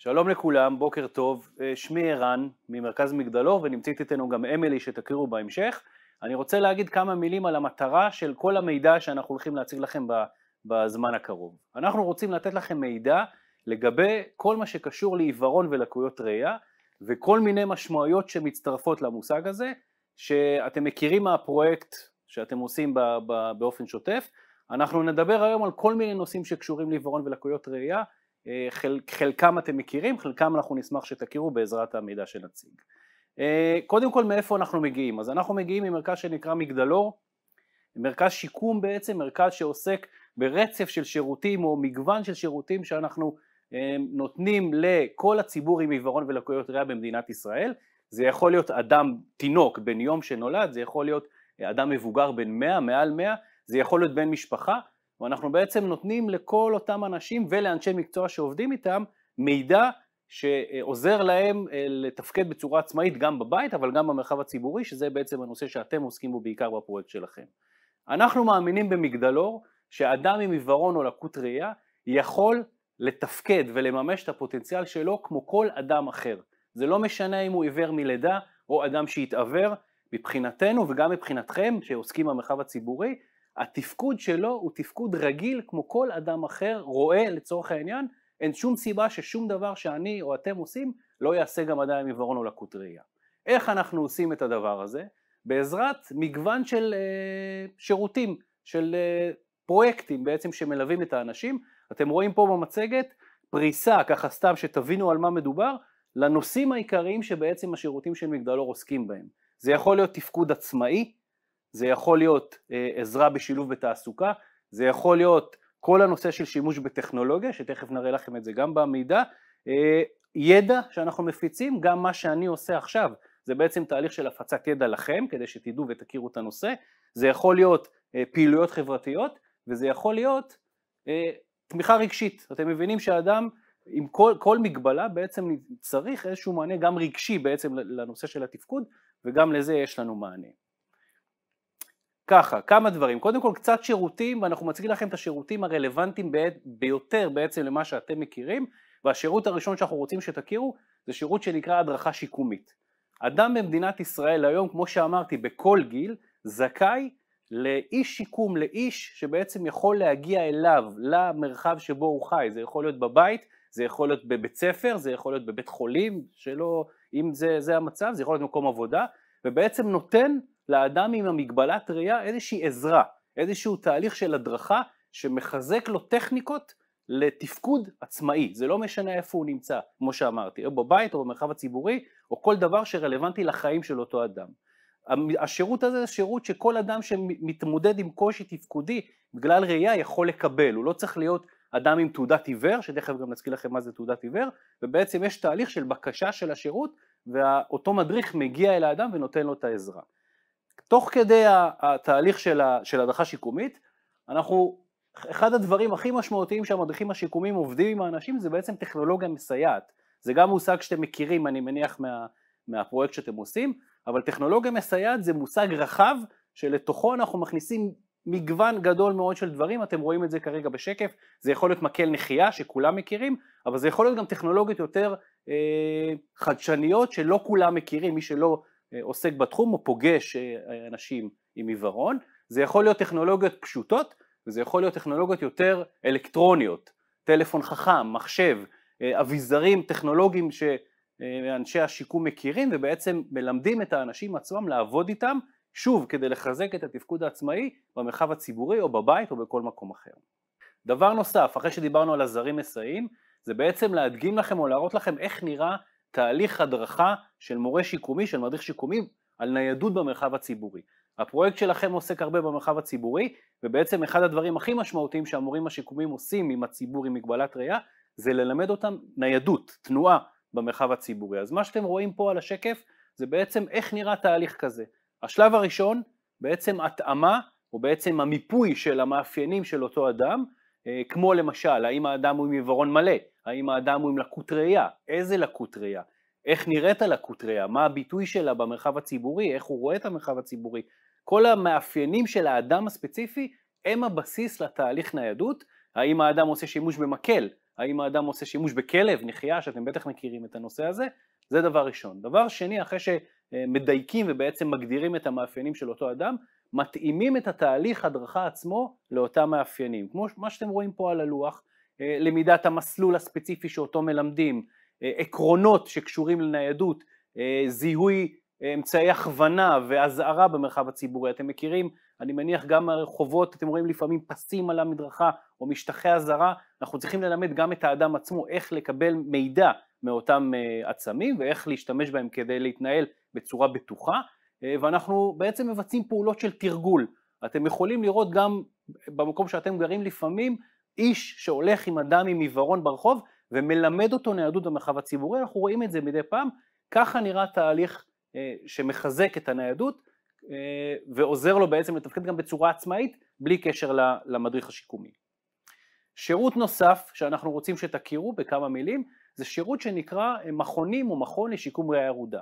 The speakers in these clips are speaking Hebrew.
שלום לכולם, בוקר טוב, אה, שמי ערן ממרכז מגדלור ונמצאת איתנו גם אמילי שתכירו בהמשך. אני רוצה להגיד כמה מילים על המטרה של כל המידע שאנחנו הולכים להציג לכם בזמן הקרוב. אנחנו רוצים לתת לכם מידע לגבי כל מה שקשור לעיוורון ולקויות ראייה וכל מיני משמעויות שמצטרפות למושג הזה, שאתם מכירים מהפרויקט שאתם עושים באופן שוטף. אנחנו נדבר היום על כל מיני נושאים שקשורים לעיוורון ולקויות ראייה, אה, חל, חלקם אתם מכירים, חלקם אנחנו נשמח שתכירו בעזרת המידע שנציג. אה, קודם כל מאיפה אנחנו מגיעים? אז אנחנו מגיעים ממרכז שנקרא מגדלור, מרכז שיקום בעצם, מרכז שעוסק ברצף של שירותים או מגוון של שירותים שאנחנו אה, נותנים לכל הציבור עם עיוורון ולקויות ראייה במדינת ישראל. זה יכול להיות אדם, תינוק בן יום שנולד, זה יכול להיות אדם מבוגר בן 100, מעל 100, זה יכול להיות בן משפחה, ואנחנו בעצם נותנים לכל אותם אנשים ולאנשי מקצוע שעובדים איתם מידע שעוזר להם אה, לתפקד בצורה עצמאית גם בבית אבל גם במרחב הציבורי שזה בעצם הנושא שאתם עוסקים בו בעיקר בפרויקט שלכם. אנחנו מאמינים במגדלור שאדם עם עיוורון או לקות ראייה יכול לתפקד ולממש את הפוטנציאל שלו כמו כל אדם אחר. זה לא משנה אם הוא עיוור מלידה או אדם שהתעוור, מבחינתנו וגם מבחינתכם שעוסקים במרחב הציבורי, התפקוד שלו הוא תפקוד רגיל כמו כל אדם אחר רואה לצורך העניין, אין שום סיבה ששום דבר שאני או אתם עושים לא יעשה גם אדם עם עיוורון או לקות ראייה. איך אנחנו עושים את הדבר הזה? בעזרת מגוון של אה, שירותים, של אה, פרויקטים בעצם שמלווים את האנשים. אתם רואים פה במצגת פריסה, ככה סתם שתבינו על מה מדובר, לנושאים העיקריים שבעצם השירותים של מגדלור עוסקים בהם. זה יכול להיות תפקוד עצמאי, זה יכול להיות אה, עזרה בשילוב בתעסוקה, זה יכול להיות כל הנושא של שימוש בטכנולוגיה, שתכף נראה לכם את זה גם במידע, אה, ידע שאנחנו מפיצים, גם מה שאני עושה עכשיו, זה בעצם תהליך של הפצת ידע לכם, כדי שתדעו ותכירו את הנושא, זה יכול להיות אה, פעילויות חברתיות, וזה יכול להיות אה, תמיכה רגשית. אתם מבינים שאדם עם כל, כל מגבלה בעצם צריך איזשהו מענה גם רגשי בעצם לנושא של התפקוד, וגם לזה יש לנו מענה. ככה, כמה דברים. קודם כל קצת שירותים, ואנחנו מציגים לכם את השירותים הרלוונטיים ביותר בעצם למה שאתם מכירים, והשירות הראשון שאנחנו רוצים שתכירו זה שירות שנקרא הדרכה שיקומית. אדם במדינת ישראל היום, כמו שאמרתי, בכל גיל, זכאי לאיש שיקום, לאיש שבעצם יכול להגיע אליו, למרחב שבו הוא חי. זה יכול להיות בבית, זה יכול להיות בבית ספר, זה יכול להיות בבית חולים, שלא, אם זה, זה המצב, זה יכול להיות מקום עבודה, ובעצם נותן לאדם עם המגבלת ראייה איזושהי עזרה, איזשהו תהליך של הדרכה שמחזק לו טכניקות לתפקוד עצמאי, זה לא משנה איפה הוא נמצא, כמו שאמרתי, או בבית או במרחב הציבורי, או כל דבר שרלוונטי לחיים של אותו אדם. השירות הזה זה שירות שכל אדם שמתמודד עם קושי תפקודי בגלל ראייה יכול לקבל, הוא לא צריך להיות אדם עם תעודת עיוור, שתכף גם נזכיר לכם מה זה תעודת עיוור, ובעצם יש תהליך של בקשה של השירות ואותו מדריך מגיע אל האדם ונותן לו את העזרה. תוך כדי התהליך של, ה, של הדרכה שיקומית, אנחנו, אחד הדברים הכי משמעותיים שהמדריכים השיקומיים עובדים עם האנשים זה בעצם טכנולוגיה מסייעת. זה גם מושג שאתם מכירים, אני מניח, מה, מהפרויקט שאתם עושים, אבל טכנולוגיה מסייעת זה מושג רחב שלתוכו אנחנו מכניסים מגוון גדול מאוד של דברים, אתם רואים את זה כרגע בשקף, זה יכול להיות מקל נחייה שכולם מכירים, אבל זה יכול להיות גם טכנולוגיות יותר אה, חדשניות שלא כולם מכירים, מי שלא אה, עוסק בתחום או פוגש אה, אנשים עם עיוורון, זה יכול להיות טכנולוגיות פשוטות וזה יכול להיות טכנולוגיות יותר אלקטרוניות, טלפון חכם, מחשב, אה, אביזרים טכנולוגיים שאנשי השיקום מכירים ובעצם מלמדים את האנשים עצמם לעבוד איתם שוב כדי לחזק את התפקוד העצמאי במרחב הציבורי או בבית או בכל מקום אחר. דבר נוסף, אחרי שדיברנו על הזרים מסייעים, זה בעצם להדגים לכם או להראות לכם איך נראה תהליך הדרכה של מורה שיקומי, של מדריך שיקומי, על ניידות במרחב הציבורי. הפרויקט שלכם עוסק הרבה במרחב הציבורי, ובעצם אחד הדברים הכי משמעותיים שהמורים השיקומיים עושים עם הציבור עם מגבלת ראייה, זה ללמד אותם ניידות, תנועה במרחב הציבורי. אז מה שאתם רואים פה על השקף, זה בעצם איך נראה תהליך כזה. השלב הראשון, בעצם התאמה, או בעצם המיפוי של המאפיינים של אותו אדם, אה, כמו למשל, האם האדם הוא עם עיוורון מלא? האם האדם הוא עם לקות ראייה? איזה לקות ראייה? איך נראית הלקות ראייה? מה הביטוי שלה במרחב הציבורי? איך הוא רואה את המרחב הציבורי? כל המאפיינים של האדם הספציפי הם הבסיס לתהליך ניידות. האם האדם עושה שימוש במקל? האם האדם עושה שימוש בכלב, נחייה, שאתם בטח מכירים את הנושא הזה? זה דבר ראשון. דבר שני, אחרי שמדייקים ובעצם מגדירים את המאפיינים של אותו אדם, מתאימים את התהליך הדרכה עצמו לאותם מאפיינים, כמו מה שאתם רואים פה על הלוח, אה, למידת המסלול הספציפי שאותו מלמדים, אה, עקרונות שקשורים לניידות, אה, זיהוי אמצעי הכוונה ואזהרה במרחב הציבורי, אתם מכירים, אני מניח גם מהרחובות, אתם רואים לפעמים פסים על המדרכה או משטחי אזהרה, אנחנו צריכים ללמד גם את האדם עצמו איך לקבל מידע מאותם עצמים ואיך להשתמש בהם כדי להתנהל בצורה בטוחה, אה, ואנחנו בעצם מבצעים פעולות של תרגול. אתם יכולים לראות גם במקום שאתם גרים לפעמים איש שהולך עם אדם עם עיוורון ברחוב ומלמד אותו ניידות במרחב הציבורי, אנחנו רואים את זה מדי פעם, ככה נראה תהליך אה, שמחזק את הניידות אה, ועוזר לו בעצם לתפקד גם בצורה עצמאית בלי קשר למדריך השיקומי. שירות נוסף שאנחנו רוצים שתכירו בכמה מילים זה שירות שנקרא מכונים או מכון לשיקום ראייה ירודה.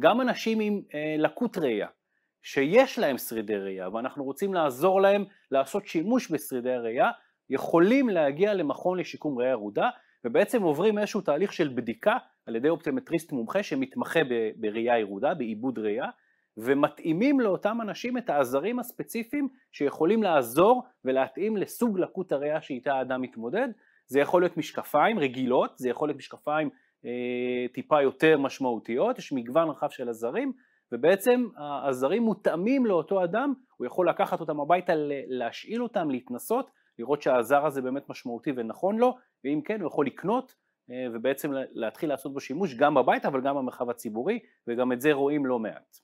גם אנשים עם אה, לקות ראייה, שיש להם שרידי ראייה ואנחנו רוצים לעזור להם לעשות שימוש בשרידי הראייה, יכולים להגיע למכון לשיקום ראייה ירודה ובעצם עוברים איזשהו תהליך של בדיקה על ידי אופטומטריסט מומחה שמתמחה בראייה ירודה, בעיבוד ראייה, ומתאימים לאותם אנשים את העזרים הספציפיים שיכולים לעזור ולהתאים לסוג לקות הראייה שאיתה האדם מתמודד. זה יכול להיות משקפיים רגילות, זה יכול להיות משקפיים אה, טיפה יותר משמעותיות, יש מגוון רחב של עזרים, ובעצם העזרים מותאמים לאותו אדם, הוא יכול לקחת אותם הביתה, להשאיל אותם, להתנסות, לראות שהעזר הזה באמת משמעותי ונכון לו, ואם כן הוא יכול לקנות אה, ובעצם להתחיל לעשות בו שימוש גם בבית אבל גם במרחב הציבורי, וגם את זה רואים לא מעט.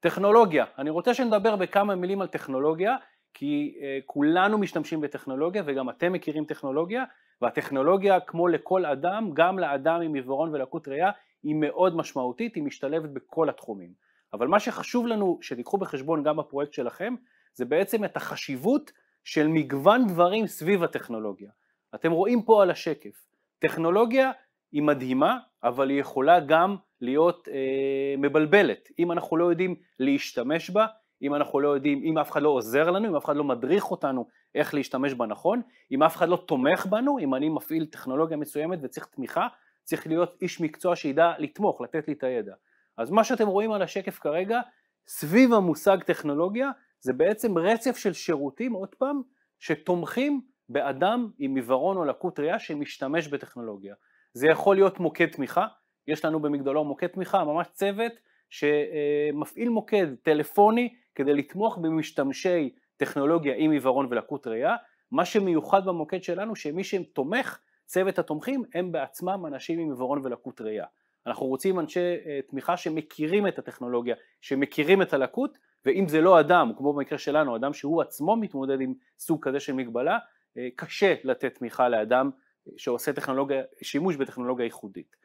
טכנולוגיה, אני רוצה שנדבר בכמה מילים על טכנולוגיה, כי אה, כולנו משתמשים בטכנולוגיה וגם אתם מכירים טכנולוגיה, והטכנולוגיה, כמו לכל אדם, גם לאדם עם עיוורון ולקות ראייה, היא מאוד משמעותית, היא משתלבת בכל התחומים. אבל מה שחשוב לנו שתיקחו בחשבון גם בפרויקט שלכם, זה בעצם את החשיבות של מגוון דברים סביב הטכנולוגיה. אתם רואים פה על השקף, טכנולוגיה היא מדהימה, אבל היא יכולה גם להיות אה, מבלבלת. אם אנחנו לא יודעים להשתמש בה, אם אנחנו לא יודעים, אם אף אחד לא עוזר לנו, אם אף אחד לא מדריך אותנו איך להשתמש בה נכון, אם אף אחד לא תומך בנו, אם אני מפעיל טכנולוגיה מסוימת וצריך תמיכה, צריך להיות איש מקצוע שידע לתמוך, לתת לי את הידע. אז מה שאתם רואים על השקף כרגע, סביב המושג טכנולוגיה, זה בעצם רצף של שירותים, עוד פעם, שתומכים באדם עם עיוורון או לקות ראייה שמשתמש בטכנולוגיה. זה יכול להיות מוקד תמיכה, יש לנו במגדלו מוקד תמיכה, ממש צוות שמפעיל מוקד טלפוני כדי לתמוך במשתמשי טכנולוגיה עם עיוורון ולקות ראייה. מה שמיוחד במוקד שלנו שמי שתומך, צוות התומכים, הם בעצמם אנשים עם עיוורון ולקות ראייה. אנחנו רוצים אנשי אה, תמיכה שמכירים את הטכנולוגיה, שמכירים את הלקות, ואם זה לא אדם, כמו במקרה שלנו, אדם שהוא עצמו מתמודד עם סוג כזה של מגבלה, אה, קשה לתת תמיכה לאדם שעושה טכנולוגיה, שימוש בטכנולוגיה ייחודית.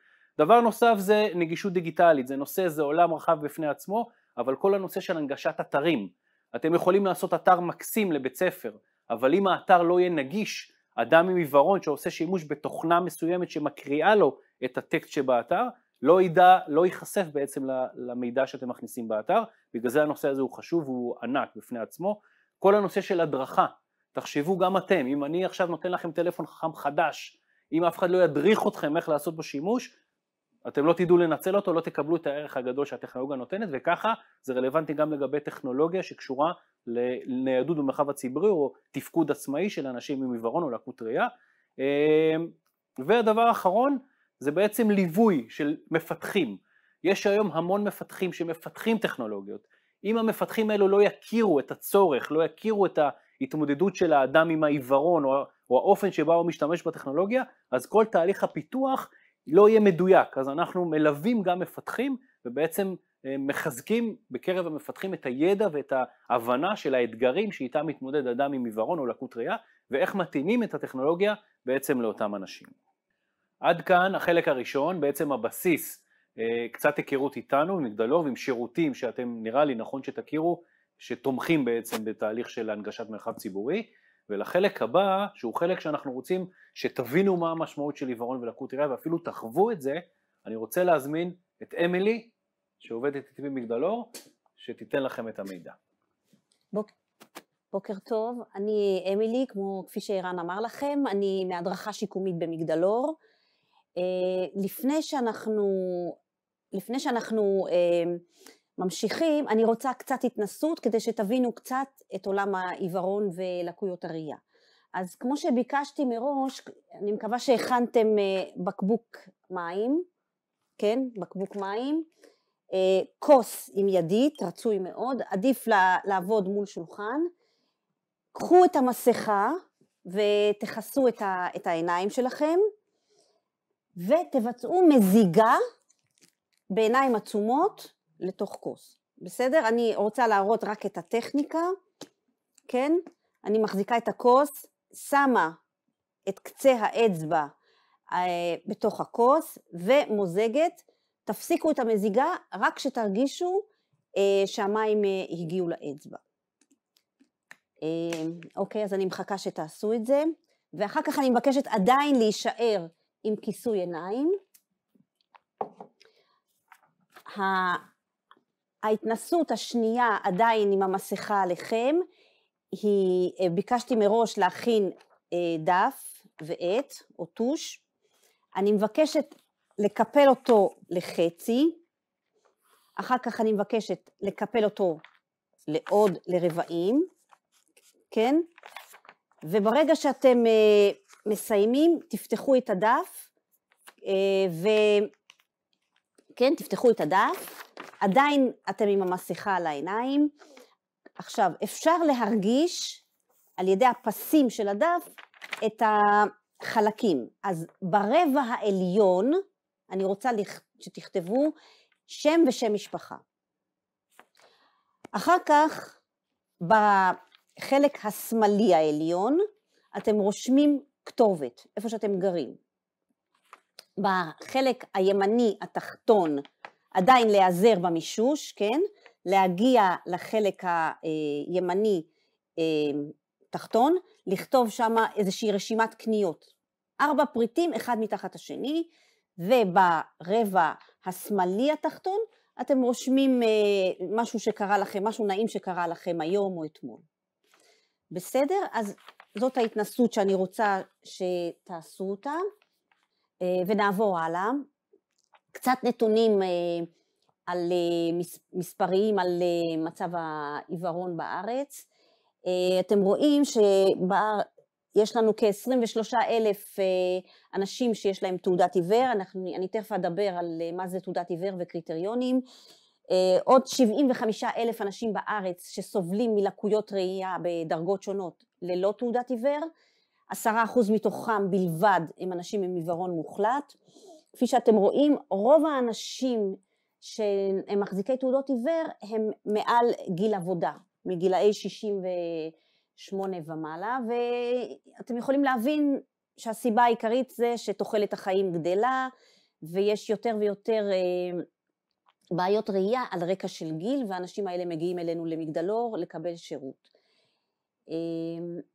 דבר נוסף זה נגישות דיגיטלית, זה נושא, זה עולם רחב בפני עצמו, אבל כל הנושא של הנגשת אתרים. אתם יכולים לעשות אתר מקסים לבית ספר, אבל אם האתר לא יהיה נגיש, אדם עם עיוורון שעושה שימוש בתוכנה מסוימת שמקריאה לו את הטקסט שבאתר, לא ידע, לא ייחשף בעצם למידע שאתם מכניסים באתר, בגלל זה הנושא הזה הוא חשוב, והוא ענק בפני עצמו. כל הנושא של הדרכה, תחשבו גם אתם, אם אני עכשיו נותן לכם טלפון חכם חדש, אם אף אחד לא ידריך אתכם איך לעשות בו שימוש, אתם לא תדעו לנצל אותו, לא תקבלו את הערך הגדול שהטכנולוגיה נותנת, וככה זה רלוונטי גם לגבי טכנולוגיה שקשורה לניידות במרחב הציבורי או תפקוד עצמאי של אנשים עם עיוורון או לקות ראייה. אמ, והדבר האחרון זה בעצם ליווי של מפתחים. יש היום המון מפתחים שמפתחים טכנולוגיות. אם המפתחים האלו לא יכירו את הצורך, לא יכירו את ההתמודדות של האדם עם העיוורון או, או האופן שבה הוא משתמש בטכנולוגיה, אז כל תהליך הפיתוח לא יהיה מדויק, אז אנחנו מלווים גם מפתחים ובעצם אה, מחזקים בקרב המפתחים את הידע ואת ההבנה של האתגרים שאיתם מתמודד אדם עם עיוורון או לקות ראייה ואיך מתאימים את הטכנולוגיה בעצם לאותם אנשים. עד כאן החלק הראשון, בעצם הבסיס, אה, קצת היכרות איתנו, מגדלור, ועם שירותים שאתם נראה לי נכון שתכירו, שתומכים בעצם בתהליך של הנגשת מרחב ציבורי. ולחלק הבא, שהוא חלק שאנחנו רוצים שתבינו מה המשמעות של עיוורון ולקות ראייה ואפילו תחוו את זה, אני רוצה להזמין את אמילי, שעובדת איתי במגדלור, שתיתן לכם את המידע. בוקר, בוקר טוב, אני אמילי, כמו כפי שערן אמר לכם, אני מהדרכה שיקומית במגדלור. אה, לפני שאנחנו, לפני שאנחנו אה, ממשיכים, אני רוצה קצת התנסות כדי שתבינו קצת את עולם העיוורון ולקויות הראייה. אז כמו שביקשתי מראש, אני מקווה שהכנתם אה, בקבוק מים, כן, בקבוק מים, אה, כוס עם ידית, רצוי מאוד, עדיף לעבוד מול שולחן, קחו את המסכה ותכסו את, העיניים שלכם ותבצעו מזיגה בעיניים עצומות לתוך כוס, בסדר? אני רוצה להראות רק את הטכניקה, כן? אני מחזיקה את הכוס, שמה את קצה האצבע אה, בתוך הכוס ומוזגת. תפסיקו את המזיגה רק כשתרגישו אה, שהמים אה, הגיעו לאצבע. אה, אוקיי, אז אני מחכה שתעשו את זה, ואחר כך אני מבקשת עדיין להישאר עם כיסוי עיניים. ההתנסות השנייה עדיין עם המסכה עליכם, היא, אה, ביקשתי מראש להכין אה, דף ועט או טוש, אני מבקשת לקפל אותו לחצי, אחר כך אני מבקשת לקפל אותו לעוד, לרבעים, כן? וברגע שאתם אה, מסיימים, תפתחו את הדף כן? תפתחו את הדף, עדיין אתם עם המסכה על העיניים. עכשיו, אפשר להרגיש על ידי הפסים של הדף את החלקים. אז ברבע העליון, אני רוצה שתכתבו שם ושם משפחה. אחר כך, בחלק השמאלי העליון, אתם רושמים כתובת, איפה שאתם גרים. בחלק הימני התחתון עדיין להיעזר במישוש, כן? להגיע לחלק הימני אה, תחתון, לכתוב שם איזושהי רשימת קניות. ארבע פריטים, אחד מתחת השני, וברבע השמאלי התחתון אתם רושמים אה, משהו שקרה לכם, משהו נעים שקרה לכם היום או אתמול. בסדר? אז זאת ההתנסות שאני רוצה שתעשו אותה. אה, ונעבור הלאה. קצת נתונים אה, על אה, מספרים, על מצב העיוורון בארץ. אתם רואים שיש לנו כ-23 אלף אנשים שיש להם תעודת עיוור, אנחנו, אני תכף אדבר על מה זה תעודת עיוור וקריטריונים. עוד 75 אלף אנשים בארץ שסובלים מלקויות ראייה בדרגות שונות ללא תעודת עיוור. עשרה אחוז מתוכם בלבד הם אנשים עם עיוורון מוחלט. כפי שאתם רואים, רוב האנשים שהם מחזיקי תעודות עיוור הם מעל גיל עבודה, מגילאי 68 ומעלה, ואתם יכולים להבין שהסיבה העיקרית זה שתוחלת החיים גדלה ויש יותר ויותר אה, בעיות ראייה על רקע של גיל, והאנשים האלה מגיעים אלינו למגדלור לקבל שירות. אה,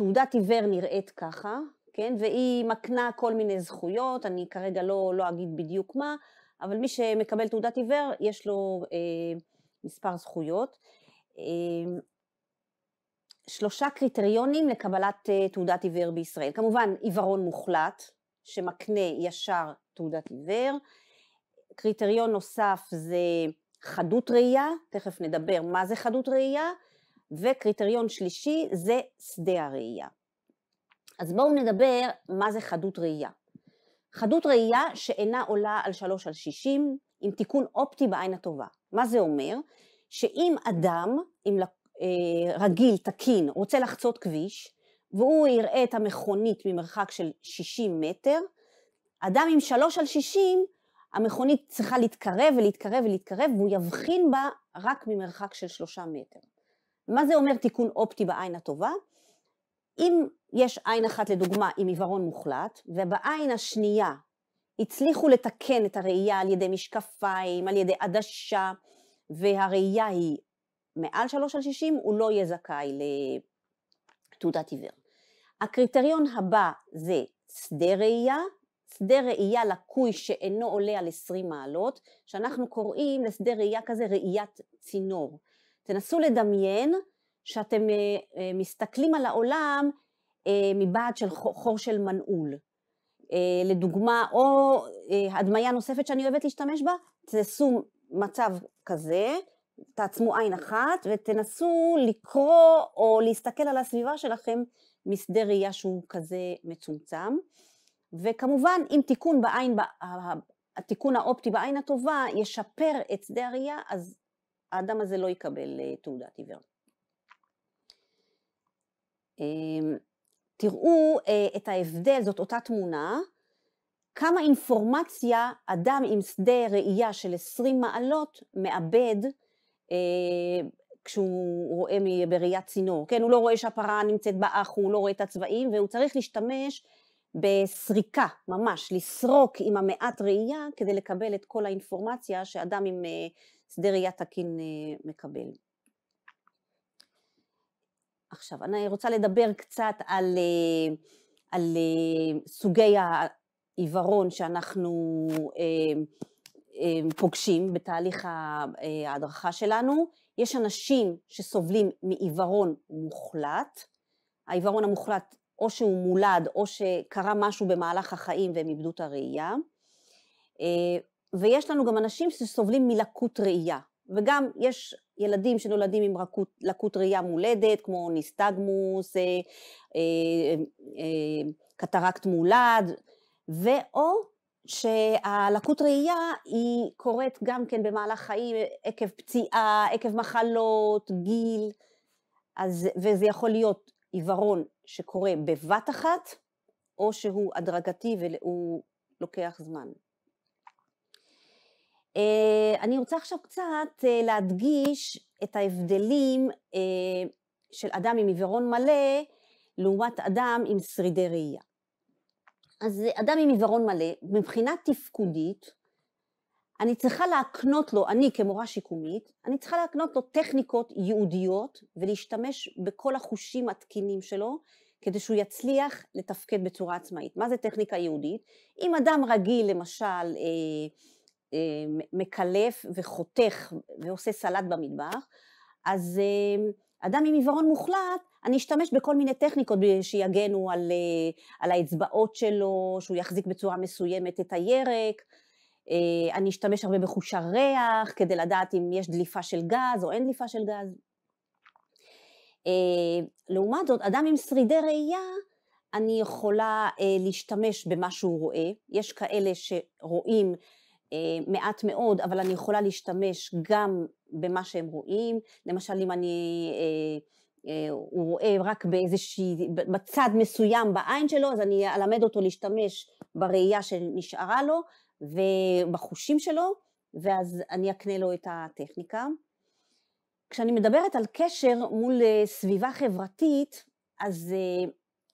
תעודת עיוור נראית ככה, כן, והיא מקנה כל מיני זכויות, אני כרגע לא, לא אגיד בדיוק מה, אבל מי שמקבל תעודת עיוור יש לו אה, מספר זכויות. אה, שלושה קריטריונים לקבלת אה, תעודת עיוור בישראל. כמובן עיוורון מוחלט, שמקנה ישר תעודת עיוור. קריטריון נוסף זה חדות ראייה, תכף נדבר מה זה חדות ראייה. וקריטריון שלישי זה שדה הראייה. אז בואו נדבר מה זה חדות ראייה. חדות ראייה שאינה עולה על 3 על 60 עם תיקון אופטי בעין הטובה. מה זה אומר? שאם אדם, אם אה, רגיל, תקין, רוצה לחצות כביש, והוא יראה את המכונית ממרחק של 60 מטר, אדם עם 3 על 60, המכונית צריכה להתקרב ולהתקרב ולהתקרב, והוא יבחין בה רק ממרחק של 3 מטר. מה זה אומר תיקון אופטי בעין הטובה? אם יש עין אחת לדוגמה עם עיוורון מוחלט, ובעין השנייה הצליחו לתקן את הראייה על ידי משקפיים, על ידי עדשה, והראייה היא מעל 3 על 60, הוא לא יהיה זכאי לתעודת עיוור. הקריטריון הבא זה שדה ראייה, שדה ראייה לקוי שאינו עולה על 20 מעלות, שאנחנו קוראים לשדה ראייה כזה ראיית צינור. תנסו לדמיין שאתם אה, אה, מסתכלים על העולם אה, מבעד של חור של מנעול. לדוגמה, או הדמיה נוספת שאני אוהבת להשתמש בה, תנסו מצב כזה, תעצמו עין אחת ותנסו לקרוא או להסתכל על הסביבה שלכם משדה ראייה שהוא כזה מצומצם. וכמובן, אם תיקון בעין, התיקון האופטי בעין הטובה ישפר את שדה הראייה, אז האדם הזה לא יקבל אה, תעודת עיוור. אמ, תראו אה, את ההבדל, זאת אותה תמונה, כמה אינפורמציה אדם עם שדה ראייה של 20 מעלות מאבד אה, כשהוא רואה בראיית צינור, כן? הוא לא רואה שהפרה נמצאת באח, הוא לא רואה את הצבעים, והוא צריך להשתמש בסריקה, ממש, לסרוק עם המעט ראייה כדי לקבל את כל האינפורמציה שאדם עם שדה ראייה תקין אה, מקבל. עכשיו, אני רוצה לדבר קצת על, אה, על אה, סוגי העיוורון שאנחנו פוגשים בתהליך ההדרכה שלנו. יש אנשים שסובלים מעיוורון מוחלט. העיוורון המוחלט או שהוא מולד או שקרה משהו במהלך החיים והם איבדו את הראייה. ויש לנו גם אנשים שסובלים מלקות ראייה, וגם יש ילדים שנולדים עם רקות, לקות ראייה מולדת, כמו ניסטגמוס, אה, אה, אה, קטרקט מולד, ואו שהלקות ראייה היא קורית גם כן במהלך חיים עקב פציעה, עקב מחלות, גיל, אז, וזה יכול להיות עיוורון שקורה בבת אחת, או שהוא הדרגתי והוא לוקח זמן. אה, אני רוצה עכשיו קצת אה, להדגיש את ההבדלים אה, של אדם עם עיוורון מלא לעומת אדם עם שרידי ראייה. אז אדם עם עיוורון מלא, מבחינה תפקודית, אני צריכה להקנות לו, אני כמורה שיקומית, אני צריכה להקנות לו טכניקות ייעודיות ולהשתמש בכל החושים התקינים שלו כדי שהוא יצליח לתפקד בצורה עצמאית. מה זה טכניקה ייעודית? אם אדם רגיל, למשל, אה, מקלף וחותך ועושה סלט במטבח, אז אמ, אדם עם עיוורון מוחלט, אני אשתמש בכל מיני טכניקות שיגנו על, אה, על האצבעות שלו, שהוא יחזיק בצורה מסוימת את הירק, אה, אני אשתמש הרבה בחוש הריח כדי לדעת אם יש דליפה של גז או אין דליפה של גז. אה, לעומת זאת, אדם עם שרידי ראייה, אני יכולה להשתמש במה שהוא רואה, יש כאלה שרואים אה, מעט מאוד, אבל אני יכולה להשתמש גם במה שהם רואים, למשל אם אני, אה, אה, הוא רואה רק באיזושהי, בצד מסוים בעין שלו, אז אני אלמד אותו להשתמש בראייה שנשארה לו ובחושים שלו, ואז אני אקנה לו את הטכניקה. כשאני מדברת על קשר מול סביבה חברתית, אז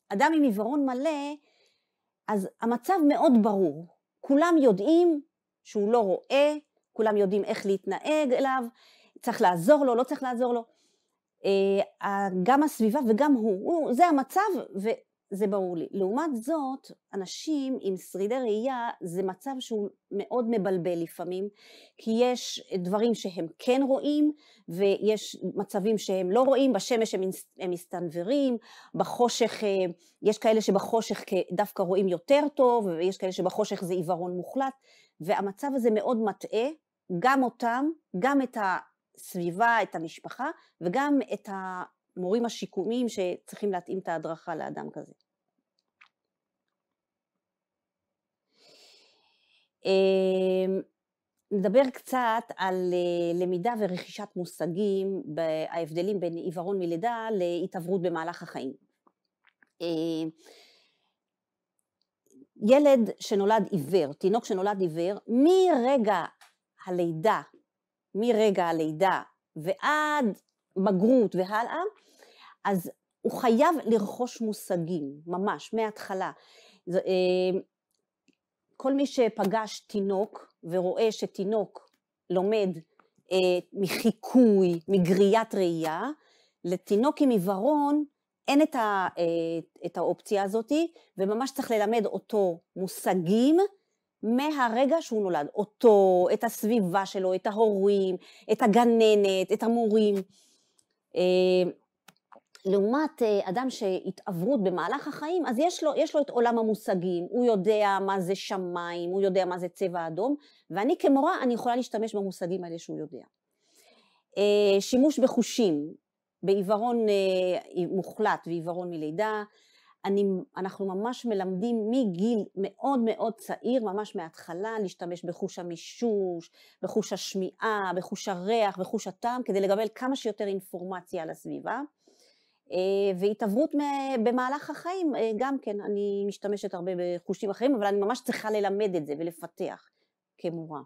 אדם עם עיוורון מלא, אז המצב מאוד ברור. כולם יודעים שהוא לא רואה, כולם יודעים איך להתנהג אליו, צריך לעזור לו, לא צריך לעזור לו. אה, גם הסביבה וגם הוא, הוא זה המצב וזה ברור לי. לעומת זאת, אנשים עם שרידי ראייה זה מצב שהוא מאוד מבלבל לפעמים, כי יש דברים שהם כן רואים ויש מצבים שהם לא רואים, בשמש הם, הם מסתנוורים, בחושך, אה, יש כאלה שבחושך דווקא רואים יותר טוב ויש כאלה שבחושך זה עיוורון מוחלט, והמצב הזה מאוד מטעה גם אותם, גם את הסביבה, את המשפחה, וגם את המורים השיקומיים שצריכים להתאים את ההדרכה לאדם כזה. אמ, נדבר קצת על אה, למידה ורכישת מושגים, ההבדלים בין עיוורון מלידה להתעברות במהלך החיים. אמ, ילד שנולד עיוור, תינוק שנולד עיוור, מרגע הלידה, מרגע הלידה ועד בגרות והלאה, אז הוא חייב לרכוש מושגים, ממש, מההתחלה. אה, כל מי שפגש תינוק ורואה שתינוק לומד אה, מחיקוי, מגריית ראייה, לתינוק עם עיוורון אין את, ה, אה, את האופציה הזאת, וממש צריך ללמד אותו מושגים מהרגע שהוא נולד. אותו, את הסביבה שלו, את ההורים, את הגננת, את המורים. אה, לעומת אה, אדם שהתעברות במהלך החיים, אז יש לו, יש לו את עולם המושגים, הוא יודע מה זה שמיים, הוא יודע מה זה צבע אדום, ואני כמורה, אני יכולה להשתמש במושגים האלה שהוא יודע. שימוש בחושים, בעיוורון אה, מוחלט ועיוורון מלידה. אני, אנחנו ממש מלמדים מגיל מאוד מאוד צעיר, ממש מההתחלה, להשתמש בחוש המישוש, בחוש השמיעה, בחוש הריח, בחוש הטעם, כדי לגבל כמה שיותר אינפורמציה על הסביבה. אה, והתעברות במהלך החיים, אה, גם כן, אני משתמשת הרבה בחושים אחרים, אבל אני ממש צריכה ללמד את זה ולפתח כמורה.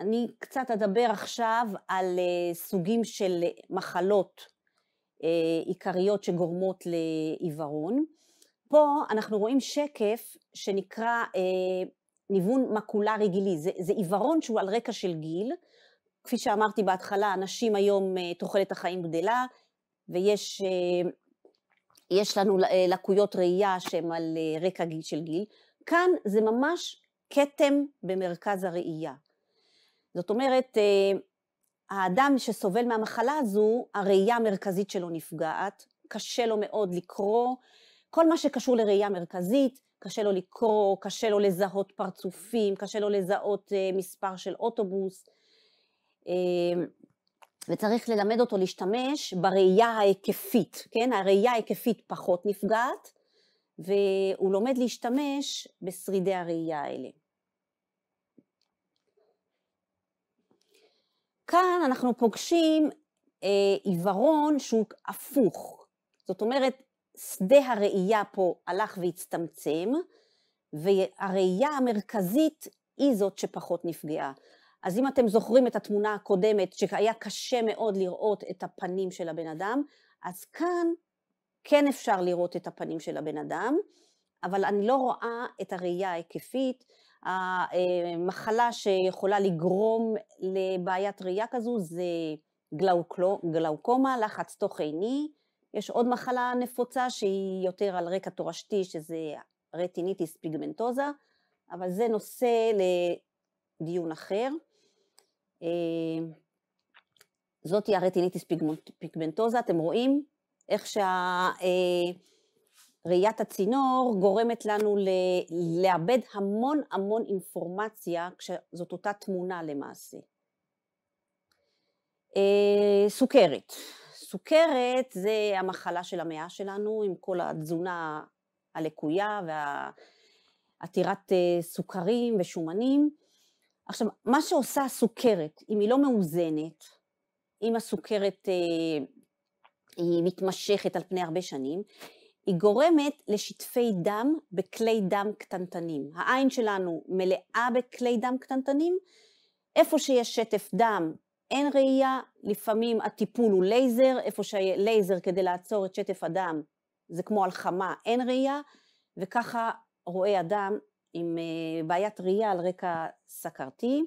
אני קצת אדבר עכשיו על אה, סוגים של מחלות אה, עיקריות שגורמות לעיוורון. פה אנחנו רואים שקף שנקרא אה, ניוון מקולרי גילי, זה, זה עיוורון שהוא על רקע של גיל. כפי שאמרתי בהתחלה, אנשים היום תוחלת החיים גדלה, ויש יש לנו לקויות ראייה שהן על רקע של גיל. כאן זה ממש כתם במרכז הראייה. זאת אומרת, אה, האדם שסובל מהמחלה הזו, הראייה המרכזית שלו נפגעת, קשה לו מאוד לקרוא, כל מה שקשור לראייה מרכזית, קשה לו לקרוא, קשה לו לזהות פרצופים, קשה לו לזהות אה, מספר של אוטובוס, אה, וצריך ללמד אותו להשתמש בראייה ההיקפית, כן? הראייה ההיקפית פחות נפגעת, והוא לומד להשתמש בשרידי הראייה האלה. כאן אנחנו פוגשים אה, עיוורון שהוא הפוך. זאת אומרת, שדה הראייה פה הלך והצטמצם, והראייה המרכזית היא זאת שפחות נפגעה. אז אם אתם זוכרים את התמונה הקודמת, שהיה קשה מאוד לראות את הפנים של הבן אדם, אז כאן כן אפשר לראות את הפנים של הבן אדם, אבל אני לא רואה את הראייה ההיקפית, המחלה שיכולה לגרום לבעיית ראייה כזו זה גלאוקלו, גלאוקומה, לחץ תוך עיני. יש עוד מחלה נפוצה שהיא יותר על רקע תורשתי, שזה רטיניטיס פיגמנטוזה, אבל זה נושא לדיון אחר. אה, זאתי הרטיניטיס פיגמנטוזה, אתם רואים איך שה... אה, ראיית הצינור גורמת לנו לאבד המון המון אינפורמציה כשזאת אותה תמונה למעשה. אה, סוכרת, סוכרת זה המחלה של המאה שלנו עם כל התזונה הלקויה ועתירת אה, סוכרים ושומנים. עכשיו, מה שעושה הסוכרת, אם היא לא מאוזנת, אם הסוכרת אה, היא מתמשכת על פני הרבה שנים, היא גורמת לשטפי דם בכלי דם קטנטנים. העין שלנו מלאה בכלי דם קטנטנים, איפה שיש שטף דם אין ראייה, לפעמים הטיפול הוא לייזר, איפה שלייזר כדי לעצור את שטף הדם זה כמו הלחמה, אין ראייה, וככה רואה אדם עם אה, בעיית ראייה על רקע סכרתי.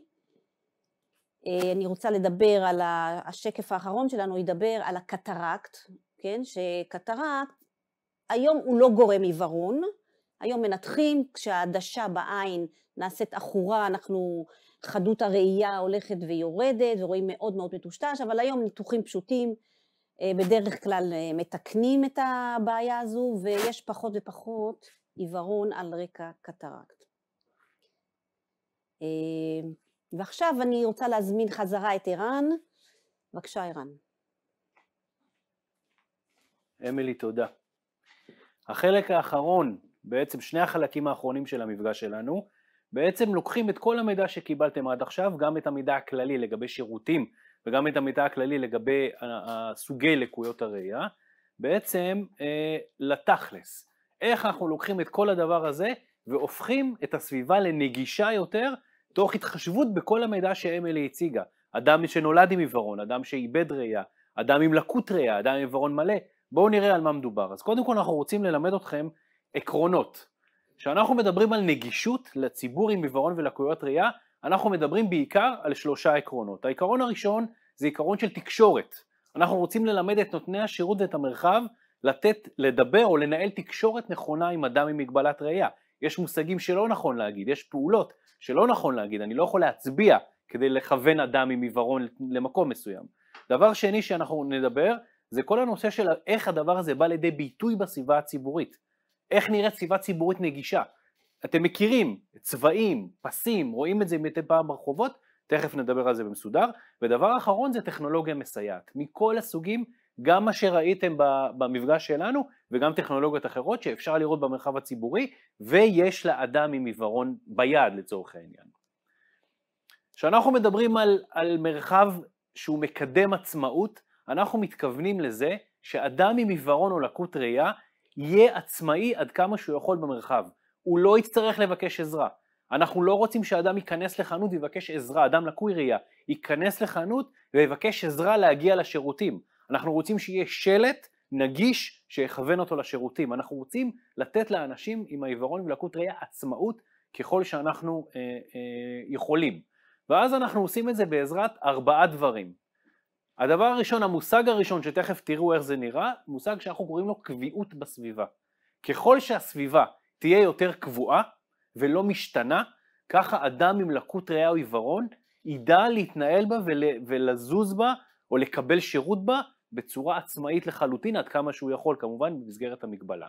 אה, אני רוצה לדבר על השקף האחרון שלנו, ידבר על הקטרקט, כן, שקטרקט היום הוא לא גורם עיוורון, היום מנתחים, כשהעדשה בעין נעשית עכורה, אנחנו, חדות הראייה הולכת ויורדת ורואים מאוד מאוד מטושטש, אבל היום ניתוחים פשוטים אה, בדרך כלל אה, מתקנים את הבעיה הזו ויש פחות ופחות עיוורון על רקע קטרקט. אה, ועכשיו אני רוצה להזמין חזרה את ערן. בבקשה ערן. אמילי, תודה. החלק האחרון, בעצם שני החלקים האחרונים של המפגש שלנו, בעצם לוקחים את כל המידע שקיבלתם עד עכשיו, גם את המידע הכללי לגבי שירותים וגם את המידע הכללי לגבי סוגי לקויות הראייה, בעצם אה, לתכלס. איך אנחנו לוקחים את כל הדבר הזה והופכים את הסביבה לנגישה יותר, תוך התחשבות בכל המידע שאמילי הציגה. אדם שנולד עם עיוורון, אדם שאיבד ראייה, אדם עם לקות ראייה, אדם עם עיוורון מלא, בואו נראה על מה מדובר. אז קודם כל אנחנו רוצים ללמד אתכם עקרונות. כשאנחנו מדברים על נגישות לציבור עם עיוורון ולקויות ראייה, אנחנו מדברים בעיקר על שלושה עקרונות. העיקרון הראשון זה עיקרון של תקשורת. אנחנו רוצים ללמד את נותני השירות ואת המרחב לתת, לדבר או לנהל תקשורת נכונה עם אדם עם מגבלת ראייה. יש מושגים שלא נכון להגיד, יש פעולות שלא נכון להגיד, אני לא יכול להצביע כדי לכוון אדם עם עיוורון למקום מסוים. דבר שני שאנחנו נדבר זה כל הנושא של איך הדבר הזה בא לידי ביטוי בסביבה הציבורית. איך נראית סביבה ציבורית נגישה. אתם מכירים, צבעים, פסים, רואים את זה מדי פעם ברחובות, תכף נדבר על זה במסודר. ודבר אחרון זה טכנולוגיה מסייעת, מכל הסוגים, גם מה שראיתם במפגש שלנו וגם טכנולוגיות אחרות שאפשר לראות במרחב הציבורי ויש לאדם עם עיוורון ביד לצורך העניין. כשאנחנו מדברים על, על מרחב שהוא מקדם עצמאות, אנחנו מתכוונים לזה שאדם עם עיוורון או לקות ראייה יהיה עצמאי עד כמה שהוא יכול במרחב. הוא לא יצטרך לבקש עזרה. אנחנו לא רוצים שאדם ייכנס לחנות ויבקש עזרה, אדם לקוי ראייה ייכנס לחנות ויבקש עזרה להגיע לשירותים. אנחנו רוצים שיהיה שלט נגיש שיכוון אותו לשירותים. אנחנו רוצים לתת לאנשים עם העיוורון ולקות ראייה עצמאות ככל שאנחנו אה, אה, יכולים. ואז אנחנו עושים את זה בעזרת ארבעה דברים. הדבר הראשון, המושג הראשון שתכף תראו איך זה נראה, מושג שאנחנו קוראים לו קביעות בסביבה. ככל שהסביבה תהיה יותר קבועה ולא משתנה, ככה אדם עם לקות ראייה או עיוורון ידע להתנהל בה ול, ולזוז בה או לקבל שירות בה בצורה עצמאית לחלוטין עד כמה שהוא יכול כמובן במסגרת המגבלה.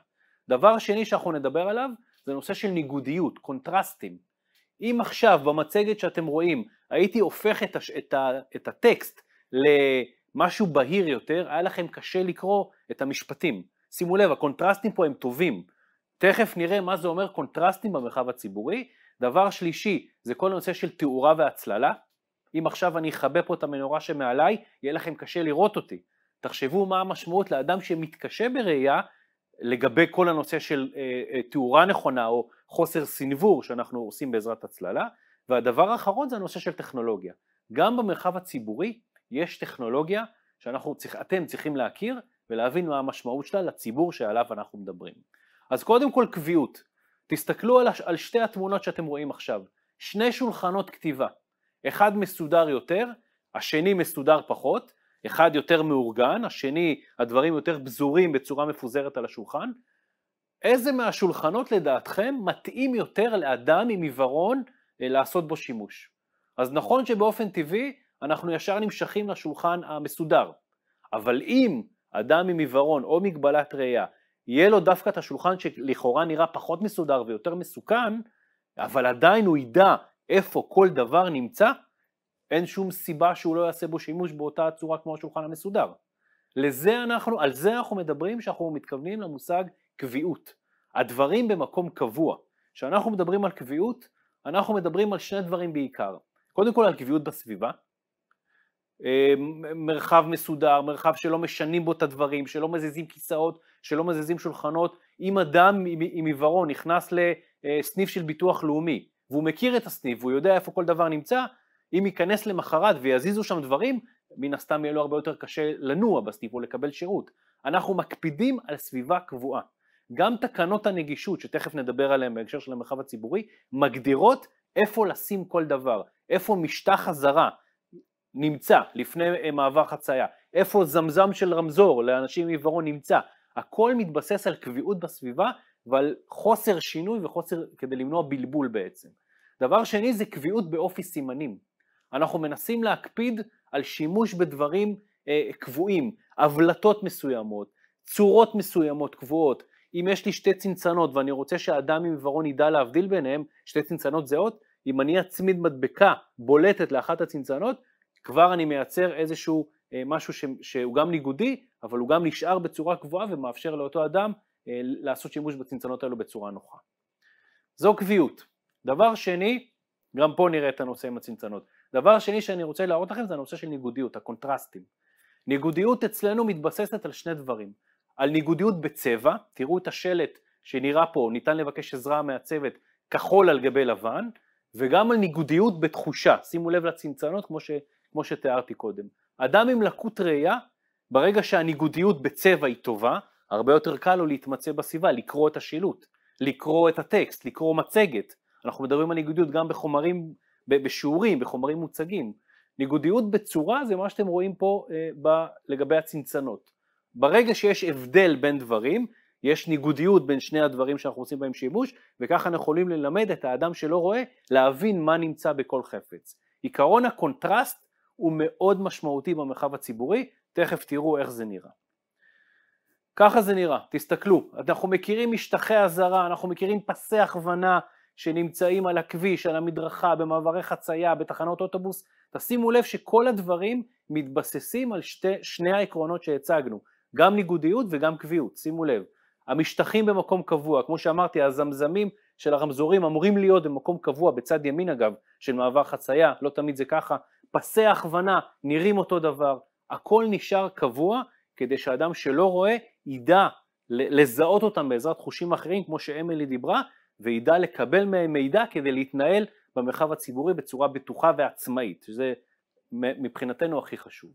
דבר שני שאנחנו נדבר עליו זה נושא של ניגודיות, קונטרסטים. אם עכשיו במצגת שאתם רואים הייתי הופך את, הש... את, ה... את הטקסט למשהו בהיר יותר, היה לכם קשה לקרוא את המשפטים. שימו לב, הקונטרסטים פה הם טובים. תכף נראה מה זה אומר קונטרסטים במרחב הציבורי. דבר שלישי, זה כל הנושא של תאורה והצללה. אם עכשיו אני אכבה פה את המנורה שמעליי, יהיה לכם קשה לראות אותי. תחשבו מה המשמעות לאדם שמתקשה בראייה לגבי כל הנושא של אה, אה, תאורה נכונה או חוסר סנוור שאנחנו עושים בעזרת הצללה. והדבר האחרון זה הנושא של טכנולוגיה. גם במרחב הציבורי יש טכנולוגיה שאנחנו צריך, אתם צריכים להכיר ולהבין מה המשמעות שלה לציבור שעליו אנחנו מדברים. אז קודם כל קביעות, תסתכלו על, על שתי התמונות שאתם רואים עכשיו, שני שולחנות כתיבה, אחד מסודר יותר, השני מסודר פחות, אחד יותר מאורגן, השני הדברים יותר פזורים בצורה מפוזרת על השולחן. איזה מהשולחנות לדעתכם מתאים יותר לאדם עם עיוורון אה, לעשות בו שימוש? אז נכון שבאופן טבעי אנחנו ישר נמשכים לשולחן המסודר. אבל אם אדם עם עיוורון או מגבלת ראייה, יהיה לו דווקא את השולחן שלכאורה נראה פחות מסודר ויותר מסוכן, אבל עדיין הוא ידע איפה כל דבר נמצא, אין שום סיבה שהוא לא יעשה בו שימוש באותה הצורה כמו השולחן המסודר. לזה אנחנו, על זה אנחנו מדברים שאנחנו מתכוונים למושג קביעות. הדברים במקום קבוע. כשאנחנו מדברים על קביעות, אנחנו מדברים על שני דברים בעיקר. קודם כל על קביעות בסביבה, אה, מרחב מסודר, מרחב שלא משנים בו את הדברים, שלא מזיזים כיסאות, שלא מזיזים שולחנות. אם אדם עם עיוורון נכנס לסניף של ביטוח לאומי, והוא מכיר את הסניף, והוא יודע איפה כל דבר נמצא, אם ייכנס למחרת ויזיזו שם דברים, מן הסתם יהיה לו הרבה יותר קשה לנוע בסניף או לקבל שירות. אנחנו מקפידים על סביבה קבועה. גם תקנות הנגישות, שתכף נדבר עליהן בהקשר של המרחב הציבורי, מגדירות איפה לשים כל דבר, איפה משטח אזהרה, נמצא לפני אה, מעבר חצייה, איפה זמזם של רמזור לאנשים עם עיוורון נמצא, הכל מתבסס על קביעות בסביבה ועל חוסר שינוי וחוסר כדי למנוע בלבול בעצם. דבר שני זה קביעות באופי סימנים. אנחנו מנסים להקפיד על שימוש בדברים אה, קבועים, הבלטות מסוימות, צורות מסוימות קבועות. אם יש לי שתי צנצנות ואני רוצה שאדם עם עיוורון ידע להבדיל ביניהם, שתי צנצנות זהות, אם אני אצמיד מדבקה בולטת לאחת הצנצנות, כבר אני מייצר איזשהו אה, משהו ש, שהוא גם ניגודי, אבל הוא גם נשאר בצורה קבועה ומאפשר לאותו אדם אה, לעשות שימוש בצנצנות האלו בצורה נוחה. זו קביעות. דבר שני, גם פה נראה את הנושא עם הצנצנות. דבר שני שאני רוצה להראות לכם זה הנושא של ניגודיות, הקונטרסטים. ניגודיות אצלנו מתבססת על שני דברים. על ניגודיות בצבע, תראו את השלט שנראה פה, ניתן לבקש עזרה מהצוות כחול על גבי לבן, וגם על ניגודיות בתחושה, שימו לב לצנצנות כמו ש... כמו שתיארתי קודם. אדם עם לקות ראייה, ברגע שהניגודיות בצבע היא טובה, הרבה יותר קל לו להתמצא בסביבה, לקרוא את השילוט, לקרוא את הטקסט, לקרוא מצגת. אנחנו מדברים על ניגודיות גם בחומרים, בשיעורים, בחומרים מוצגים. ניגודיות בצורה זה מה שאתם רואים פה אה, ב, לגבי הצנצנות. ברגע שיש הבדל בין דברים, יש ניגודיות בין שני הדברים שאנחנו עושים בהם שימוש, וככה אנחנו יכולים ללמד את האדם שלא רואה להבין מה נמצא בכל חפץ. עיקרון הקונטרסט הוא מאוד משמעותי במרחב הציבורי, תכף תראו איך זה נראה. ככה זה נראה, תסתכלו, אנחנו מכירים משטחי אזהרה, אנחנו מכירים פסי הכוונה שנמצאים על הכביש, על המדרכה, במעברי חצייה, בתחנות אוטובוס, תשימו לב שכל הדברים מתבססים על שתי, שני העקרונות שהצגנו, גם ניגודיות וגם קביעות, שימו לב. המשטחים במקום קבוע, כמו שאמרתי, הזמזמים של הרמזורים אמורים להיות במקום קבוע, בצד ימין אגב, של מעבר חצייה, לא תמיד זה ככה, פסי ההכוונה נראים אותו דבר, הכל נשאר קבוע כדי שאדם שלא רואה ידע לזהות אותם בעזרת חושים אחרים כמו שאמילי דיברה וידע לקבל מהם מידע כדי להתנהל במרחב הציבורי בצורה בטוחה ועצמאית, שזה מבחינתנו הכי חשוב.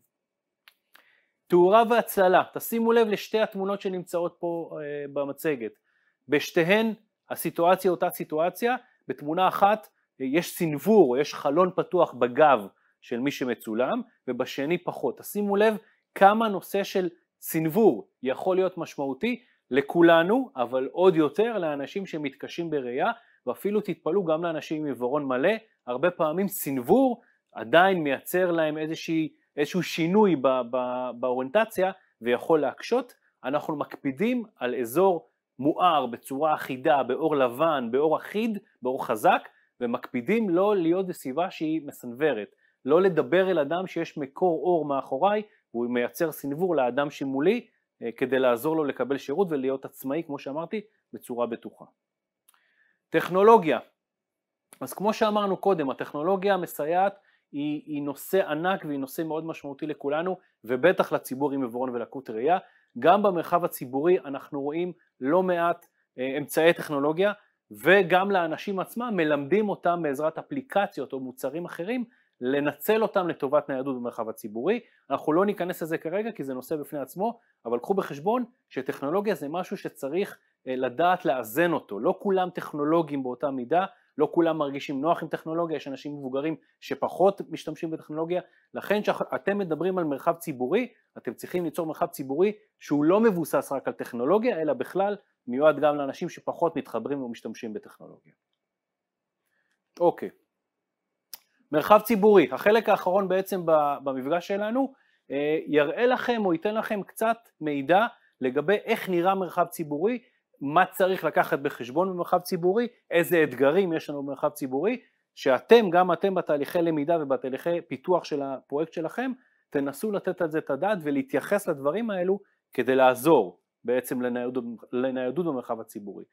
תאורה והצלה, תשימו לב לשתי התמונות שנמצאות פה אה, במצגת. בשתיהן הסיטואציה אותה סיטואציה, בתמונה אחת אה, יש סנוור, יש חלון פתוח בגב של מי שמצולם ובשני פחות. שימו לב כמה נושא של צנבור יכול להיות משמעותי לכולנו, אבל עוד יותר לאנשים שמתקשים בראייה, ואפילו תתפלאו גם לאנשים עם עיוורון מלא, הרבה פעמים צנבור עדיין מייצר להם איזושהי, איזשהו שינוי ב, ב, באוריינטציה ויכול להקשות. אנחנו מקפידים על אזור מואר בצורה אחידה, באור לבן, באור אחיד, באור חזק, ומקפידים לא להיות בסביבה שהיא מסנוורת. לא לדבר אל אדם שיש מקור אור מאחוריי, הוא מייצר סנוור לאדם שמולי אה, כדי לעזור לו לקבל שירות ולהיות עצמאי, כמו שאמרתי, בצורה בטוחה. טכנולוגיה, אז כמו שאמרנו קודם, הטכנולוגיה המסייעת היא, היא נושא ענק והיא נושא מאוד משמעותי לכולנו, ובטח לציבור עם עיוורון ולקות ראייה. גם במרחב הציבורי אנחנו רואים לא מעט אה, אמצעי טכנולוגיה, וגם לאנשים עצמם מלמדים אותם בעזרת אפליקציות או מוצרים אחרים לנצל אותם לטובת ניידות במרחב הציבורי. אנחנו לא ניכנס לזה כרגע כי זה נושא בפני עצמו, אבל קחו בחשבון שטכנולוגיה זה משהו שצריך אה, לדעת לאזן אותו. לא כולם טכנולוגים באותה מידה, לא כולם מרגישים נוח עם טכנולוגיה, יש אנשים מבוגרים שפחות משתמשים בטכנולוגיה, לכן כשאתם מדברים על מרחב ציבורי, אתם צריכים ליצור מרחב ציבורי שהוא לא מבוסס רק על טכנולוגיה, אלא בכלל מיועד גם לאנשים שפחות מתחברים ומשתמשים בטכנולוגיה. אוקיי. Okay. מרחב ציבורי, החלק האחרון בעצם במפגש שלנו, אה, יראה לכם או ייתן לכם קצת מידע לגבי איך נראה מרחב ציבורי, מה צריך לקחת בחשבון במרחב ציבורי, איזה אתגרים יש לנו במרחב ציבורי, שאתם, גם אתם בתהליכי למידה ובתהליכי פיתוח של הפרויקט שלכם, תנסו לתת על זה את הדעת ולהתייחס לדברים האלו כדי לעזור בעצם לניידות, לניידות במרחב הציבורי.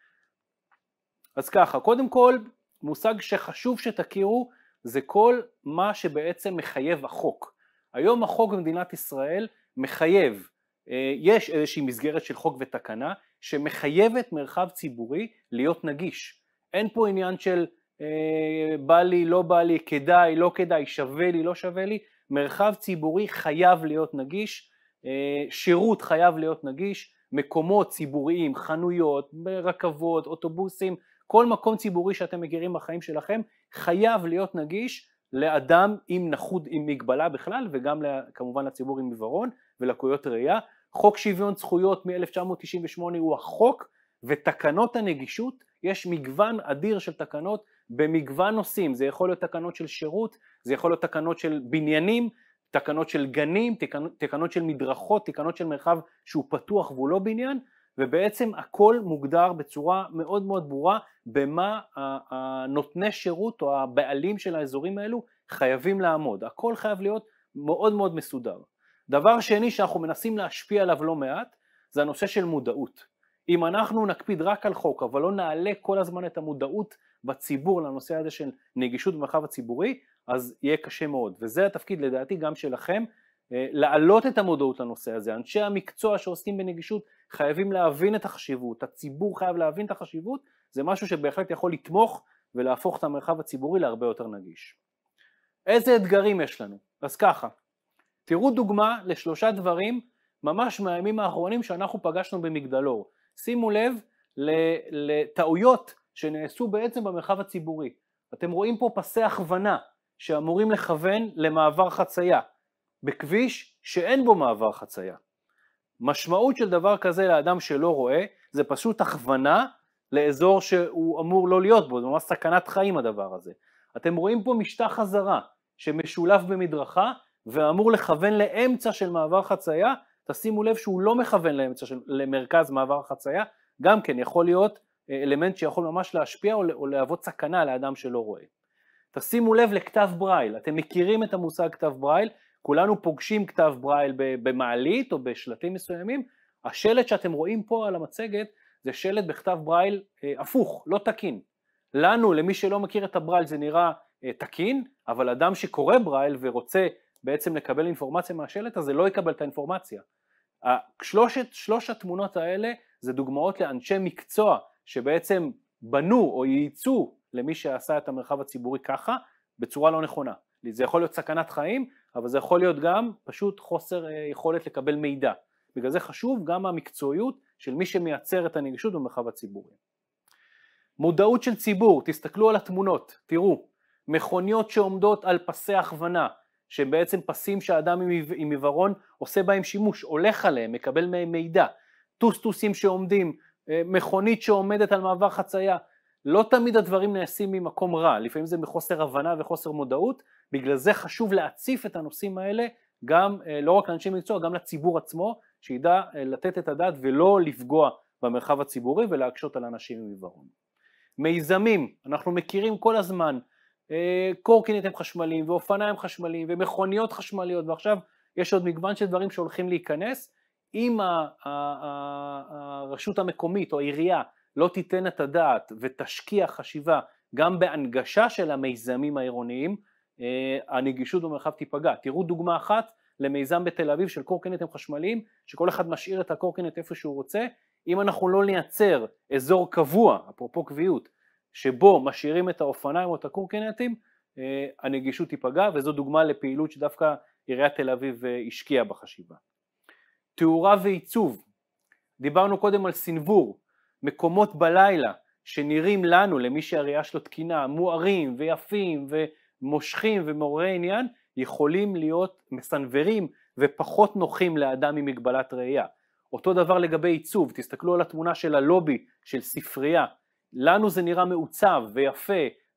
אז ככה, קודם כל, מושג שחשוב שתכירו זה כל מה שבעצם מחייב החוק. היום החוק במדינת ישראל מחייב, אה, יש איזושהי מסגרת של חוק ותקנה שמחייבת מרחב ציבורי להיות נגיש. אין פה עניין של אה, בא לי, לא בא לי, כדאי, לא כדאי, שווה לי, לא שווה לי, מרחב ציבורי חייב להיות נגיש, אה, שירות חייב להיות נגיש, מקומות ציבוריים, חנויות, רכבות, אוטובוסים, כל מקום ציבורי שאתם מכירים בחיים שלכם חייב להיות נגיש לאדם עם נכות, עם מגבלה בכלל וגם כמובן לציבור עם עיוורון ולקויות ראייה. חוק שוויון זכויות מ-1998 הוא החוק ותקנות הנגישות, יש מגוון אדיר של תקנות במגוון נושאים, זה יכול להיות תקנות של שירות, זה יכול להיות תקנות של בניינים, תקנות של גנים, תקנות, תקנות של מדרכות, תקנות של מרחב שהוא פתוח והוא לא בניין, ובעצם הכל מוגדר בצורה מאוד מאוד ברורה במה הנותני שירות או הבעלים של האזורים האלו חייבים לעמוד, הכל חייב להיות מאוד מאוד מסודר. דבר שני שאנחנו מנסים להשפיע עליו לא מעט זה הנושא של מודעות. אם אנחנו נקפיד רק על חוק אבל לא נעלה כל הזמן את המודעות בציבור לנושא הזה של נגישות במרחב הציבורי אז יהיה קשה מאוד וזה התפקיד לדעתי גם שלכם אה, להעלות את המודעות לנושא הזה. אנשי המקצוע שעוסקים בנגישות חייבים להבין את החשיבות, הציבור חייב להבין את החשיבות, זה משהו שבהחלט יכול לתמוך ולהפוך את המרחב הציבורי להרבה יותר נגיש. איזה אתגרים יש לנו? אז ככה, תראו דוגמה לשלושה דברים ממש מהימים האחרונים שאנחנו פגשנו במגדלור. שימו לב לטעויות שנעשו בעצם במרחב הציבורי. אתם רואים פה פסי הכוונה שאמורים לכוון למעבר חצייה. בכביש שאין בו מעבר חצייה. משמעות של דבר כזה לאדם שלא רואה, זה פשוט הכוונה לאזור שהוא אמור לא להיות בו, זה ממש סכנת חיים הדבר הזה. אתם רואים פה משטח חזרה שמשולב במדרכה ואמור לכוון לאמצע של מעבר חצייה, תשימו לב שהוא לא מכוון לאמצע של, למרכז מעבר חצייה, גם כן יכול להיות אה, אלמנט שיכול ממש להשפיע או, או להוות סכנה לאדם שלא רואה. תשימו לב לכתב ברייל, אתם מכירים את המושג כתב ברייל, כולנו פוגשים כתב ברייל במעלית או בשלטים מסוימים, השלט שאתם רואים פה על המצגת זה שלט בכתב ברייל אה, הפוך, לא תקין. לנו, למי שלא מכיר את הברייל זה נראה אה, תקין, אבל אדם שקורא ברייל ורוצה בעצם לקבל אינפורמציה מהשלט הזה לא יקבל את האינפורמציה. שלושת, שלוש התמונות האלה זה דוגמאות לאנשי מקצוע שבעצם בנו או ייצאו למי שעשה את המרחב הציבורי ככה בצורה לא נכונה. זה יכול להיות סכנת חיים אבל זה יכול להיות גם פשוט חוסר אה, יכולת לקבל מידע. בגלל זה חשוב גם המקצועיות של מי שמייצר את הנגישות במרחב הציבורי. מודעות של ציבור, תסתכלו על התמונות, תראו, מכוניות שעומדות על פסי הכוונה, שבעצם פסים שאדם עם עיוורון עושה בהם שימוש, הולך עליהם, מקבל מהם מידע, טוסטוסים שעומדים, אה, מכונית שעומדת על מעבר חצייה, לא תמיד הדברים נעשים ממקום רע, לפעמים זה מחוסר הבנה וחוסר מודעות, בגלל זה חשוב להציף את הנושאים האלה גם אה, לא רק לאנשי מקצוע, גם לציבור עצמו, שידע אה, לתת את הדעת ולא לפגוע במרחב הציבורי ולהקשות על אנשים עם עיוורון. מיזמים, אנחנו מכירים כל הזמן אה, קורקינטים חשמליים ואופניים חשמליים ומכוניות חשמליות ועכשיו יש עוד מגוון של דברים שהולכים להיכנס. אם הרשות המקומית או העירייה לא תיתן את הדעת ותשקיע חשיבה גם בהנגשה של המיזמים העירוניים, אה, הנגישות במרחב תיפגע. תראו דוגמה אחת למיזם בתל אביב של קורקינטים חשמליים, שכל אחד משאיר את הקורקינט איפה שהוא רוצה. אם אנחנו לא נייצר אזור קבוע, אפרופו קביעות, שבו משאירים את האופניים או את הקורקינטים, אה, הנגישות תיפגע, וזו דוגמה לפעילות שדווקא עיריית תל אביב אה, השקיעה בחשיבה. תאורה ועיצוב, דיברנו קודם על סנוור, מקומות בלילה שנראים לנו, למי שהראייה שלו תקינה, מוארים ויפים ו... מושכים ומעוררי עניין יכולים להיות מסנוורים ופחות נוחים לאדם עם מגבלת ראייה. אותו דבר לגבי עיצוב, תסתכלו על התמונה של הלובי של ספרייה, לנו זה נראה מעוצב ויפה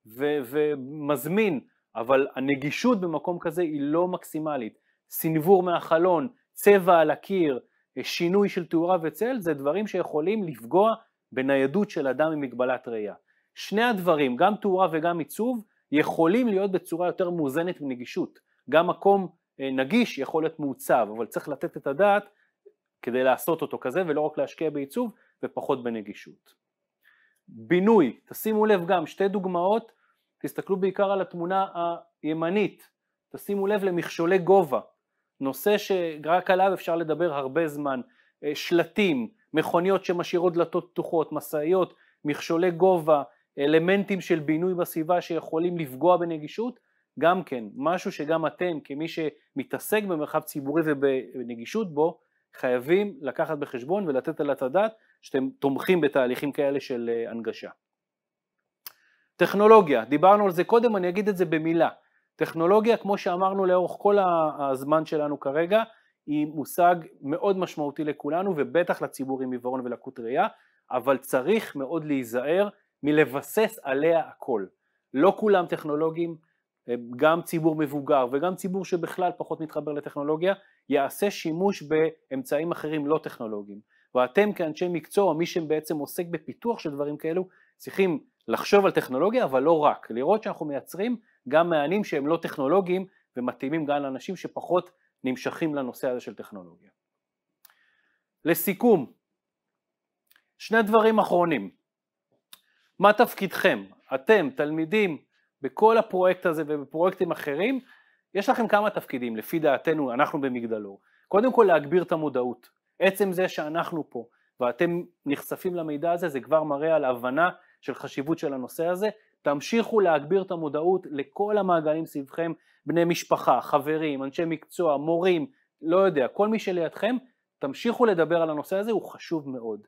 ו- ומזמין, אבל הנגישות במקום כזה היא לא מקסימלית. סנוור מהחלון, צבע על הקיר, שינוי של תאורה וצל, זה דברים שיכולים לפגוע בניידות של אדם עם מגבלת ראייה. שני הדברים, גם תאורה וגם עיצוב, יכולים להיות בצורה יותר מאוזנת ונגישות. גם מקום אה, נגיש יכול להיות מעוצב, אבל צריך לתת את הדעת כדי לעשות אותו כזה ולא רק להשקיע בעיצוב ופחות בנגישות. בינוי, תשימו לב גם שתי דוגמאות, תסתכלו בעיקר על התמונה הימנית, תשימו לב למכשולי גובה, נושא שרק עליו אפשר לדבר הרבה זמן, אה, שלטים, מכוניות שמשאירות דלתות פתוחות, משאיות, מכשולי גובה, אלמנטים של בינוי בסביבה שיכולים לפגוע בנגישות, גם כן, משהו שגם אתם כמי שמתעסק במרחב ציבורי ובנגישות בו, חייבים לקחת בחשבון ולתת עליה את הדעת שאתם תומכים בתהליכים כאלה של אה, הנגשה. טכנולוגיה, דיברנו על זה קודם, אני אגיד את זה במילה. טכנולוגיה, כמו שאמרנו לאורך כל הזמן שלנו כרגע, היא מושג מאוד משמעותי לכולנו ובטח לציבור עם עיוורון ולקות ראייה, אבל צריך מאוד להיזהר מלבסס עליה הכל. לא כולם טכנולוגים, גם ציבור מבוגר וגם ציבור שבכלל פחות מתחבר לטכנולוגיה, יעשה שימוש באמצעים אחרים לא טכנולוגיים. ואתם כאנשי מקצוע, מי שבעצם עוסק בפיתוח של דברים כאלו, צריכים לחשוב על טכנולוגיה, אבל לא רק, לראות שאנחנו מייצרים גם מענים שהם לא טכנולוגיים ומתאימים גם לאנשים שפחות נמשכים לנושא הזה של טכנולוגיה. לסיכום, שני דברים אחרונים. מה תפקידכם? אתם, תלמידים, בכל הפרויקט הזה ובפרויקטים אחרים, יש לכם כמה תפקידים, לפי דעתנו, אנחנו במגדלור. קודם כל להגביר את המודעות. עצם זה שאנחנו פה ואתם נחשפים למידע הזה, זה כבר מראה על הבנה של חשיבות של הנושא הזה. תמשיכו להגביר את המודעות לכל המעגלים סביבכם, בני משפחה, חברים, אנשי מקצוע, מורים, לא יודע, כל מי שלידכם, תמשיכו לדבר על הנושא הזה, הוא חשוב מאוד.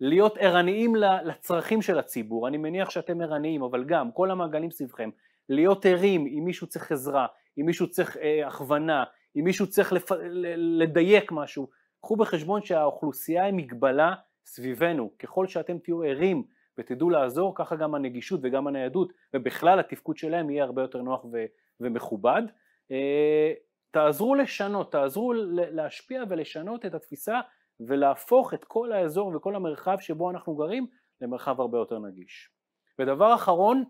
להיות ערניים לצרכים של הציבור, אני מניח שאתם ערניים, אבל גם כל המעגלים סביבכם, להיות ערים אם מישהו צריך עזרה, אם מישהו צריך אה, הכוונה, אם מישהו צריך לפ... לדייק משהו, קחו בחשבון שהאוכלוסייה היא מגבלה סביבנו, ככל שאתם תהיו ערים ותדעו לעזור, ככה גם הנגישות וגם הניידות ובכלל התפקוד שלהם יהיה הרבה יותר נוח ו... ומכובד. אה, תעזרו לשנות, תעזרו להשפיע ולשנות את התפיסה ולהפוך את כל האזור וכל המרחב שבו אנחנו גרים למרחב הרבה יותר נגיש. ודבר אחרון,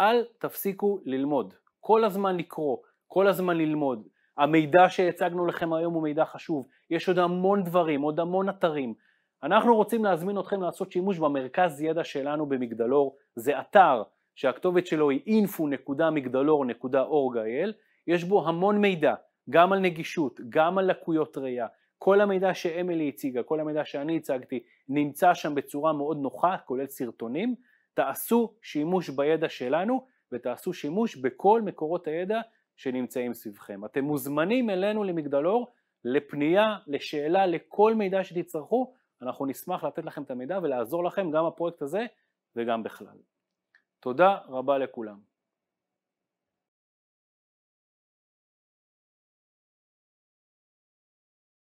אל תפסיקו ללמוד. כל הזמן לקרוא, כל הזמן ללמוד. המידע שהצגנו לכם היום הוא מידע חשוב. יש עוד המון דברים, עוד המון אתרים. אנחנו רוצים להזמין אתכם לעשות שימוש במרכז ידע שלנו במגדלור. זה אתר שהכתובת שלו היא info.מגדלור.org.il. יש בו המון מידע, גם על נגישות, גם על לקויות ראייה, כל המידע שאמילי הציגה, כל המידע שאני הצגתי, נמצא שם בצורה מאוד נוחה, כולל סרטונים. תעשו שימוש בידע שלנו ותעשו שימוש בכל מקורות הידע שנמצאים סביבכם. אתם מוזמנים אלינו למגדלור לפנייה, לשאלה, לכל מידע שתצטרכו, אנחנו נשמח לתת לכם את המידע ולעזור לכם גם בפרויקט הזה וגם בכלל. תודה רבה לכולם.